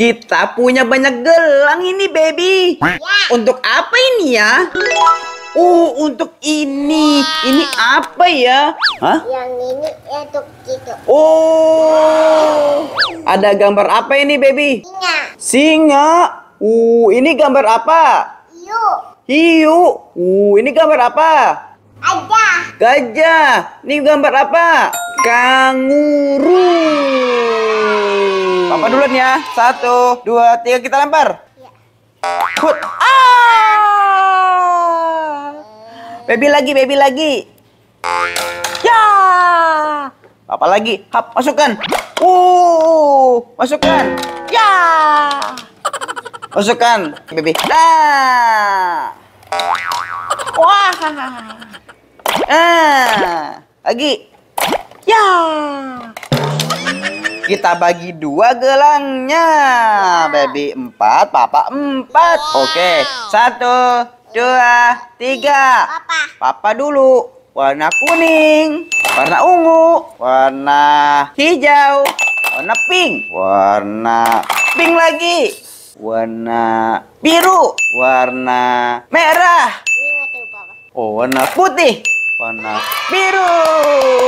Kita punya banyak gelang ini, baby. Untuk apa ini ya? Oh, untuk ini. Wow. Ini apa ya? Yang ini ya, untuk itu. Oh. Ada gambar apa ini, baby? Singa. Singa. Uh, ini gambar apa? Hiu. Hiu. Uh, ini gambar apa? Gajah. Gajah. Ini gambar apa? Kanguru. Lompat duluan ya. Satu, dua, tiga kita lempar. Hut. Ah! Baby lagi, baby lagi. Ya! Apa lagi? Hap, masukkan. Uh, masukkan. Ya! Masukkan, baby. Nah. Wah. Ah. Lagi. Ya. Kita bagi dua gelangnya. Wow. Baby empat, papa empat. Wow. Oke, satu, dua, tiga. Papa. Papa dulu. Warna kuning, warna ungu, warna hijau, warna pink, warna pink lagi, warna biru, warna merah. Oh, warna putih, warna biru.